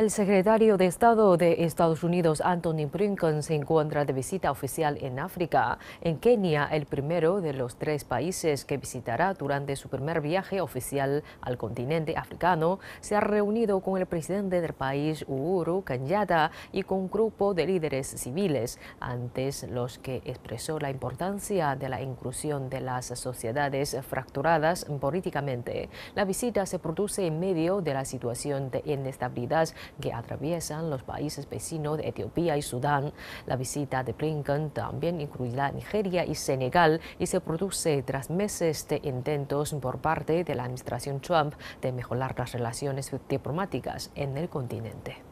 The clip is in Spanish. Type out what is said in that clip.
El secretario de Estado de Estados Unidos, Anthony Blinken, se encuentra de visita oficial en África, en Kenia, el primero de los tres países que visitará durante su primer viaje oficial al continente africano. Se ha reunido con el presidente del país, Uhuru Kenyatta, y con un grupo de líderes civiles, antes los que expresó la importancia de la inclusión de las sociedades fracturadas políticamente. La visita se produce en medio de la situación de inestabilidad que atraviesan los países vecinos de Etiopía y Sudán. La visita de Blinken también incluirá Nigeria y Senegal y se produce tras meses de intentos por parte de la administración Trump de mejorar las relaciones diplomáticas en el continente.